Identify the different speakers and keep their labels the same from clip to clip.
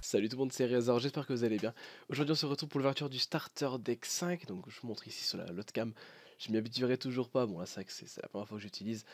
Speaker 1: Salut tout le monde, c'est Razor, j'espère que vous allez bien. Aujourd'hui on se retrouve pour l'ouverture du starter deck 5, donc je vous montre ici sur la cam. Je m'y habituerai toujours pas, bon là c'est c'est la première fois que j'utilise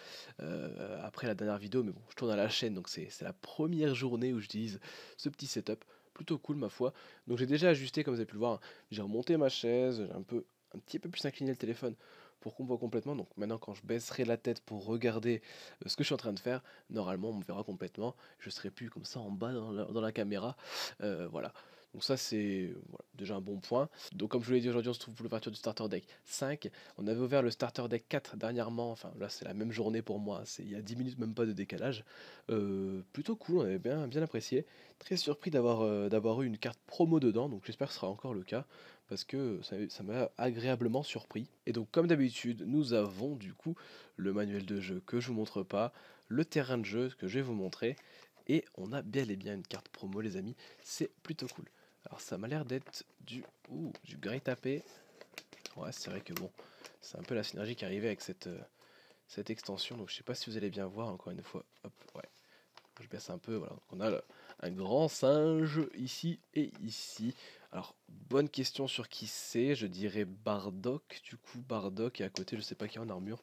Speaker 1: euh, après la dernière vidéo, mais bon je tourne à la chaîne donc c'est la première journée où je j'utilise ce petit setup, plutôt cool ma foi. Donc j'ai déjà ajusté comme vous avez pu le voir, hein. j'ai remonté ma chaise, j'ai un peu un petit peu plus incliner le téléphone pour qu'on voit complètement. Donc maintenant, quand je baisserai la tête pour regarder euh, ce que je suis en train de faire, normalement, on me verra complètement. Je serai plus comme ça en bas dans la, caméra. Euh, voilà. Donc ça c'est déjà un bon point. Donc comme je vous l'ai dit aujourd'hui on se trouve pour l'ouverture du starter deck 5. On avait ouvert le starter deck 4 dernièrement, enfin là c'est la même journée pour moi, c'est il y a 10 minutes même pas de décalage. Euh, plutôt cool, on avait bien, bien apprécié. Très surpris euh, d'avoir eu une carte promo dedans, donc j'espère que ce sera encore le cas parce que ça m'a agréablement surpris. Et donc comme d'habitude, nous avons du coup le manuel de jeu que je vous montre pas, le terrain de jeu que je vais vous montrer, et on a bel et bien une carte promo les amis, c'est plutôt cool. Alors ça m'a l'air d'être du... ou du gris tapé. Ouais, c'est vrai que bon, c'est un peu la synergie qui arrivait avec cette, euh, cette extension. Donc je sais pas si vous allez bien voir encore une fois. Hop, ouais. Je baisse un peu, voilà. on a un grand singe ici et ici. Alors, bonne question sur qui c'est. Je dirais Bardock, du coup, Bardock. Et à côté, je sais pas qui est en armure.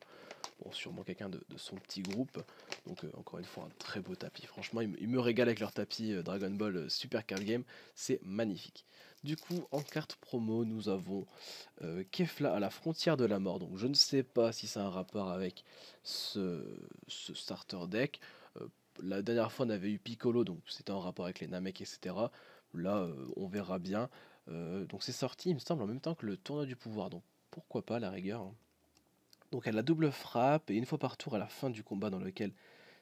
Speaker 1: Bon, sûrement quelqu'un de, son petit groupe. Donc, euh, encore une fois, un très beau tapis. Franchement, ils, me régalent avec leur tapis euh, Dragon Ball euh, Super Card Game. C'est magnifique. Du coup, en carte promo, nous avons Kefla à la frontière de la mort. Donc, je ne sais pas si c'est un rapport avec ce, starter deck. la dernière fois, on avait eu Piccolo, donc c'était en rapport avec les Namek, etc. Là, on verra bien. donc, c'est sorti, il me semble, en même temps que le tournoi du pouvoir. Donc, pourquoi pas, la rigueur. Hein. Donc elle a double frappe et une fois par tour à la fin du combat dans lequel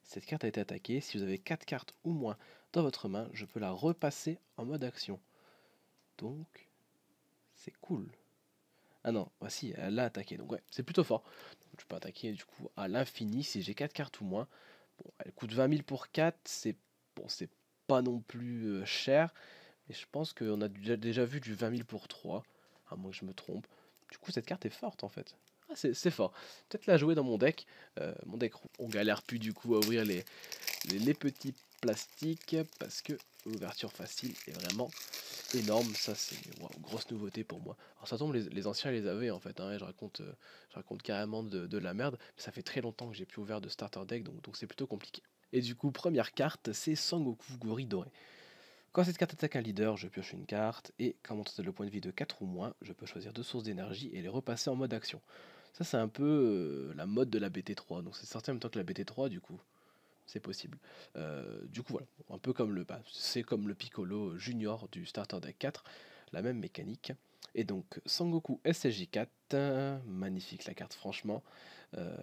Speaker 1: cette carte a été attaquée, si vous avez 4 cartes ou moins dans votre main, je peux la repasser en mode action. Donc c'est cool. Ah non, voici, ah si, elle l'a attaqué, donc ouais, c'est plutôt fort. je peux attaquer du coup à l'infini si j'ai 4 cartes ou moins. Bon, elle coûte 20 000 pour 4, c'est bon, c'est pas non plus euh, cher, mais je pense qu'on a déjà vu du 20 000 pour 3, à moins que je me trompe. Du coup, cette carte est forte en fait. Ah, c'est fort. Peut-être la jouer dans mon deck. Euh, mon deck, on galère plus du coup à ouvrir les, les, petits plastiques parce que l'ouverture facile est vraiment énorme. Ça, c'est grosse nouveauté pour moi. Alors, ça tombe, les, anciens les avaient en fait. Hein, je, raconte, euh, je raconte carrément de, la merde. ça fait très longtemps que j'ai plus ouvert de starter deck donc c'est plutôt compliqué. Et du coup, première carte, c'est Sangoku Gori Doré. Quand cette carte attaque un leader, je pioche une carte, et quand mon total de point de vie de 4 ou moins, je peux choisir deux sources d'énergie et les repasser en mode action. Ça, c'est un peu euh, la mode de la BT3. Donc, c'est sorti en même temps que la BT3, du coup. C'est possible. Euh, du coup, voilà. Un peu comme le. Bah, c'est comme le Piccolo Junior du Starter Deck 4. La même mécanique. Et donc, Sangoku SSJ4. magnifique la carte, franchement. Euh,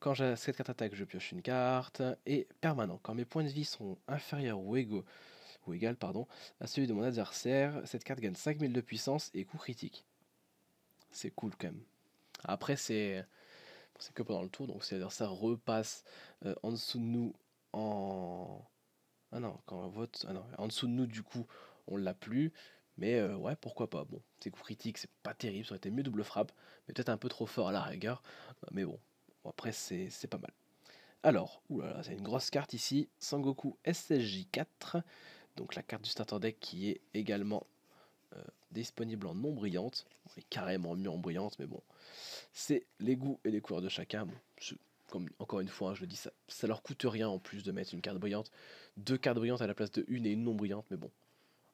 Speaker 1: quand j'ai cette carte attaque, je pioche une carte. Et permanent. Quand mes points de vie sont inférieurs ou égaux ou égal pardon, à celui de mon adversaire, cette carte gagne 5000 de puissance et coup critique. C'est cool quand même. Après, c'est que pendant le tour, donc c'est-à-dire ça repasse euh, en dessous de nous en. Ah non, quand on vote. Ah non, en dessous de nous, du coup, on l'a plus. Mais euh, ouais, pourquoi pas. Bon, c'est coup critique, c'est pas terrible, ça aurait été mieux double frappe, mais peut-être un peu trop fort à la rigueur. Mais bon, après, c'est pas mal. Alors, oulala, c'est une grosse carte ici. Sangoku SSJ4, donc la carte du starter deck qui est également euh, disponible en non brillante. et carrément mieux en brillante, mais bon, c'est les goûts et les couleurs de chacun. comme encore une fois, hein, je le dis, ça, ça leur coûte rien en plus de mettre une carte brillante, deux cartes brillantes à la place de une et une non brillante, mais bon,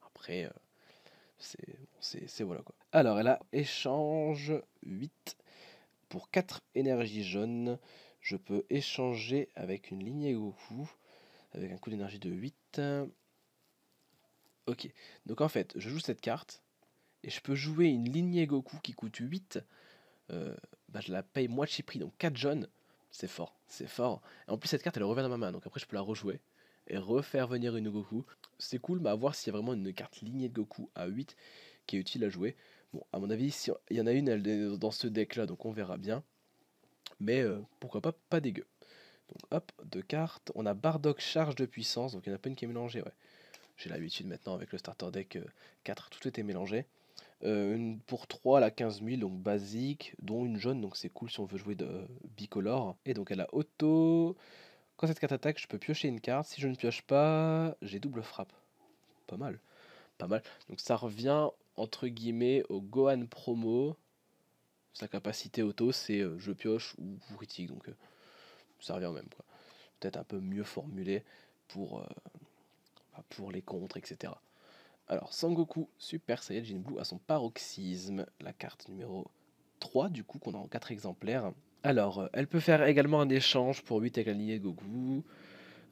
Speaker 1: après, euh, c'est voilà quoi. Alors, elle a échange 8 pour 4 énergies jaunes. Je peux échanger avec une ligne Goku, avec un coût d'énergie de 8. Ok, donc en fait, je joue cette carte, et je peux jouer une lignée Goku qui coûte 8. Euh, bah je la paye moitié prix, donc 4 jaunes. C'est fort, c'est fort. Et en plus, cette carte, elle revient dans ma main, donc après, je peux la rejouer et refaire venir une Goku. C'est cool, mais à voir s'il y a vraiment une carte lignée de Goku à 8 qui est utile à jouer. Bon, à mon avis, il y en a une elle dans ce deck-là, donc on verra bien. Mais euh, pourquoi pas, pas dégueu. Donc hop, deux cartes. On a Bardock Charge de Puissance, donc il y en a pas une qui est mélangée, ouais. J'ai l'habitude maintenant avec le starter deck 4, euh, tout était mélangé. Euh, pour 3, elle a 15 000, donc basique, dont une jaune, donc c'est cool si on veut jouer de euh, bicolore. Et donc elle a auto. Quand cette carte attaque, je peux piocher une carte. Si je ne pioche pas, j'ai double frappe. Pas mal. Pas mal. Donc ça revient, entre guillemets, au Gohan promo. Sa capacité auto, c'est je pioche ou, critique. Donc ça revient même, quoi. Peut-être un peu mieux formulé pour pour les contres, etc. Alors, Sangoku Super Saiyajin Blue à son paroxysme, la carte numéro 3, du coup, qu'on a en 4 exemplaires. Alors, euh, elle peut faire également un échange pour 8 avec la lignée Goku.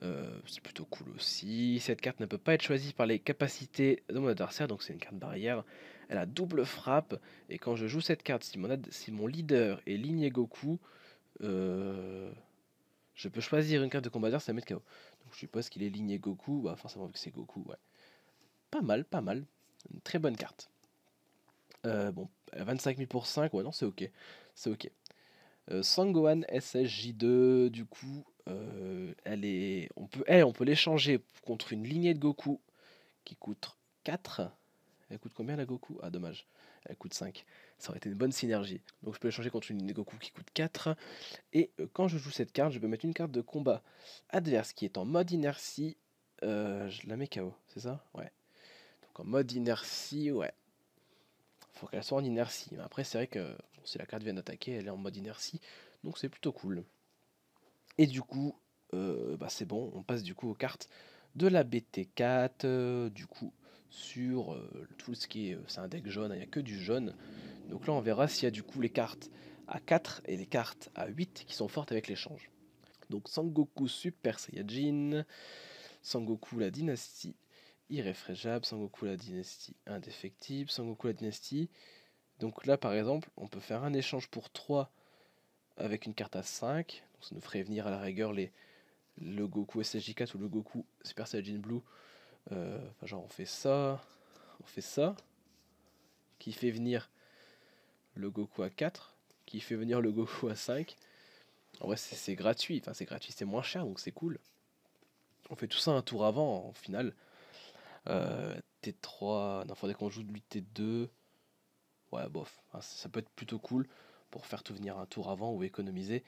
Speaker 1: Euh, c'est plutôt cool aussi. Cette carte ne peut pas être choisie par les capacités de mon adversaire, donc c'est une carte barrière. Elle a double frappe, et quand je joue cette carte, si mon, leader est lignée Goku, euh, je peux choisir une carte de combattant. ça met KO. Donc je suppose qu'il est ligné Goku, bah, forcément vu que c'est Goku, ouais. Pas mal, pas mal. Une très bonne carte. Euh, bon, 25 000 pour 5, ouais, non, c'est ok. C'est ok. Euh, Sangohan SSJ2, du coup, euh, elle est... on peut, eh, on peut l'échanger contre une lignée de Goku qui coûte 4. Elle coûte combien la Goku Ah, dommage, elle coûte 5. Ça aurait été une bonne synergie. Donc je peux changer contre une Goku qui coûte 4. Et euh, quand je joue cette carte, je peux mettre une carte de combat adverse qui est en mode inertie. Euh, je la mets KO, c'est ça Ouais. Donc en mode inertie, ouais. Faut qu'elle soit en inertie. Mais après, c'est vrai que si la carte vient d'attaquer, elle est en mode inertie. Donc c'est plutôt cool. Et du coup, euh, bah, c'est bon, on passe du coup aux cartes de la BT4. du coup, sur euh, tout ce qui est. Euh, c'est un deck jaune, il n'y a que du jaune. Donc là, on verra s'il y a du coup les cartes à 4 et les cartes à 8 qui sont fortes avec l'échange. Donc Sangoku Super Saiyajin, Sangoku la dynastie sans Sangoku la dynastie indéfectible, Sangoku la dynastie. Donc là, par exemple, on peut faire un échange pour 3 avec une carte à 5. Donc ça nous ferait venir à la rigueur les, le Goku SSJ4 ou le Goku Super Saiyajin Blue euh, genre on fait ça, on fait ça, qui fait venir le Goku à 4, qui fait venir le Goku à 5. En vrai, c'est gratuit, enfin c'est gratuit, c'est moins cher, donc c'est cool. On fait tout ça un tour avant, au final. T3, non, faudrait qu'on joue de lui T2. Ouais, bof, ça peut être plutôt cool pour faire tout venir un tour avant ou économiser.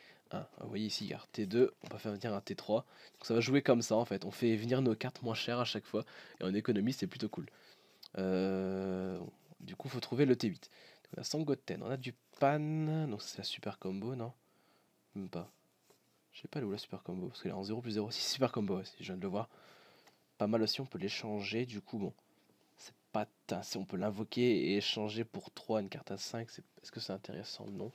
Speaker 1: Vous voyez ici, il T2, on peut faire venir un T3. Donc ça va jouer comme ça en fait. On fait venir nos cartes moins chères à chaque fois. Et en économie, c'est plutôt cool. Euh, du coup, faut trouver le T8. on a Sangoten, on a du Pan. Donc c'est la super combo, non Même pas. Je sais pas où la super combo. Parce qu'elle est en 0 plus 0. Si, super combo, si je viens de le voir. Pas mal aussi, on peut l'échanger. Du coup, bon. C'est pas. Si on peut l'invoquer et échanger pour 3 une carte à 5, est-ce que c'est intéressant Non.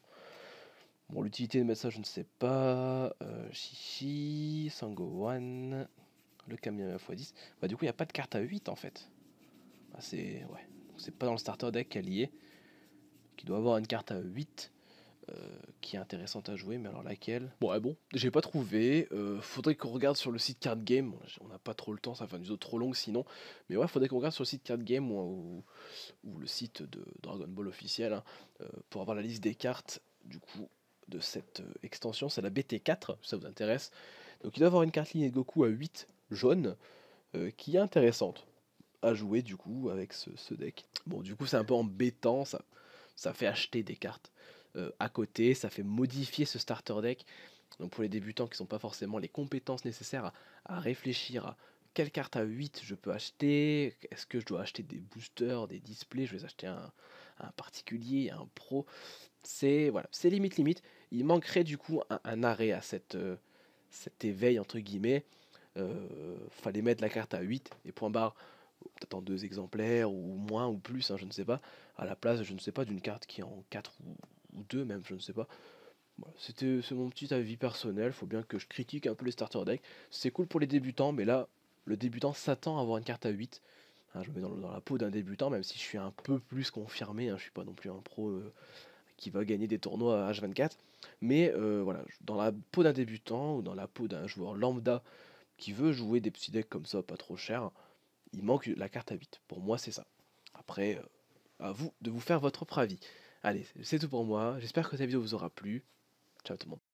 Speaker 1: Bon, l'utilité de mettre ça, je ne sais pas. Euh, Sango One, le camion à x10. Bah, du coup, il n'y a pas de carte à 8 en fait. Ah, c'est ouais. c'est pas dans le starter deck qu'elle y est. Qui doit avoir une carte à 8 euh, qui est intéressante à jouer, mais alors laquelle Bon, eh bon, j'ai pas trouvé. Euh, faudrait qu'on regarde sur le site Card Game. On n'a pas trop le temps, ça faire une vidéo trop longue sinon. Mais ouais, faudrait qu'on regarde sur le site Card Game ou, le site de Dragon Ball officiel hein, euh, pour avoir la liste des cartes. Du coup, de cette euh, extension, c'est la BT4, si ça vous intéresse. Donc il doit avoir une carte ligne de Goku à 8 jaune, euh, qui est intéressante à jouer du coup avec ce, deck. Bon, du coup c'est un peu embêtant, ça, ça fait acheter des cartes euh, à côté, ça fait modifier ce starter deck. Donc pour les débutants qui n'ont pas forcément les compétences nécessaires à, réfléchir à quelle carte à 8 je peux acheter Est-ce que je dois acheter des boosters, des displays Je vais acheter un, un particulier, un pro C'est voilà, c'est limite limite il manquerait du coup un, arrêt à cette, euh, cet éveil, entre guillemets. Euh, fallait mettre la carte à 8 et point barre, peut-être en deux exemplaires ou moins ou plus, hein, je ne sais pas, à la place, je ne sais pas, d'une carte qui est en 4 ou, 2 même, je ne sais pas. C'était c'est mon petit avis personnel, faut bien que je critique un peu les starter decks. C'est cool pour les débutants, mais là, le débutant s'attend à avoir une carte à 8. Hein, je me mets dans, la peau d'un débutant, même si je suis un peu plus confirmé, Je hein, je suis pas non plus un pro. Euh, qui va gagner des tournois à H24. Mais euh, voilà, dans la peau d'un débutant ou dans la peau d'un joueur lambda qui veut jouer des petits decks comme ça, pas trop cher, il manque la carte à 8. Pour moi, c'est ça. Après, euh, à vous de vous faire votre propre avis. Allez, c'est tout pour moi. J'espère que cette vidéo vous aura plu. Ciao tout le monde.